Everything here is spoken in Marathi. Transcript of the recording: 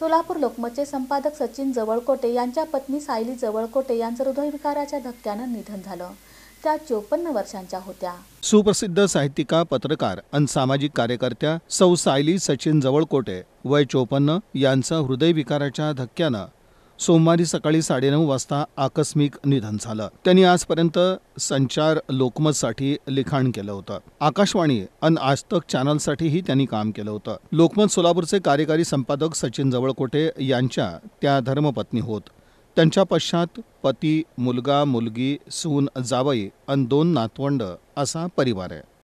सोलापूर लोकमतचे संपादक सचिन जवळकोटे यांच्या पत्नी सायली जवळकोटे यांचं हृदयविकाराच्या धक्क्यानं निधन झालं त्या चोपन्न वर्षांच्या होत्या सुप्रसिद्ध साहित्यिका पत्रकार आणि सामाजिक कार्यकर्त्या सौ सायली सचिन जवळकोटे वय चोपन्न यांचं हृदयविकाराच्या धक्क्यानं सोमवारी सकाळी साडेनऊ वाजता आकस्मिक निधन झालं त्यांनी आजपर्यंत संचार लोकमतसाठी लिखाण केलं होतं आकाशवाणी अन आजतक चॅनलसाठीही त्यांनी काम केलं होतं लोकमत सोलापूरचे कार्यकारी संपादक सचिन जवळकोटे यांच्या त्या धर्मपत्नी होत त्यांच्या पश्चात पती मुलगा मुलगी सून जावई अन दोन नातवंड असा परिवार आहे